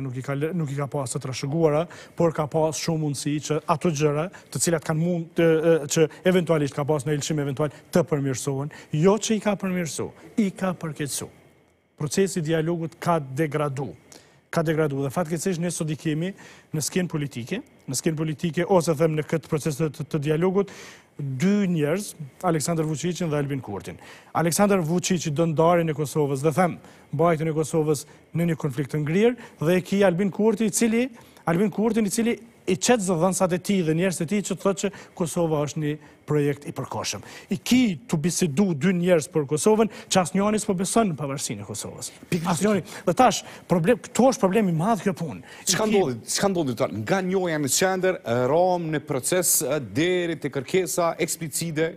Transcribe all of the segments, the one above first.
nuk i ka nuk i ka pas të trashëguara, por ka pas shumë mundësi që ato gjëra, të cilat kanë mund të, që eventualisht ka pas në ilshim eventual të përmirësohen, jo që i ka përmirësu, i ka përkeqësu. Procesi i dialogut ka degradu. Ka degradu dhe fatkeqësisht ne sot i kemi në skenë politike, në skenë politike ose them në këtë proces të dialogut, dy njerës, Aleksandr Vucicin dhe Albin Kurtin. Aleksandr Vucicin dëndarin e Kosovës dhe them, bajtën e Kosovës në një konflikt të ngrirë dhe e ki Albin Kurtin i cili i qetë zë e sa ti dhe njerës e ti që të thëtë që Kosova është një projekt i përkoshëm. I ki të bisidu dy njerës për Kosovën, që asë një anis në pavarësin e Kosovës. Asë një dhe tash, këto është problemi madhë kjo punë. Që ka ndodhë, nga një në qender, romë në proces dherit të kërkesa eksplicide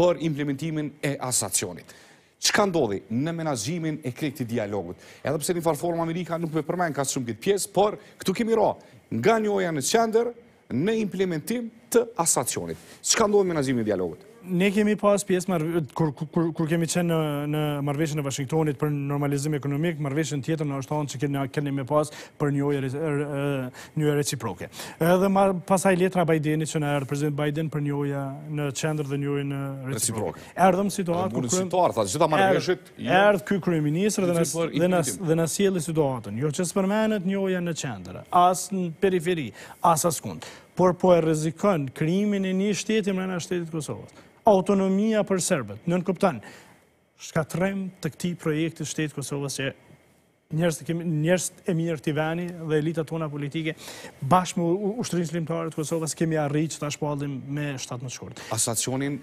për implementimin e asacionit. Që ka ndodhi në menazhimin e krekti dialogut? Edhe përse një farforma Amerika nuk përmen ka shumë këtë pjesë, por këtu kemi ro, nga njoja në qender në implementim të asacionit. Që ka ndohet me nazim një dialogët? ne kemi pas pjesë kur kemi qenë në marveshën e Vashingtonit për normalizim ekonomik, marveshën tjetër në është tonë që keni me pas për njoje reciproke. Edhe pasaj letra Bajdeni që në erë, prezident Bajden për njoje në qendrë dhe njoje në reciproke. Erdëm situatë... Erdëm situatë, thasë, gjitha marveshët... Erdë këj kërëj ministrë dhe nësjeli situatën. Jo që së përmenet njoje në qendrë, asë në periferi, asë kundë por po e rezikon krimin e një shtetit mërëna shtetit Kosovës. Autonomia për Serbët, në nënkuptan, shkatrem të këti projekti shtetit Kosovës që njërës e mirë të veni dhe elita tona politike, bashkë më ushtërinës limtarët Kosovës, kemi arriqë të ashpaldim me 17 shkurt. Asacionin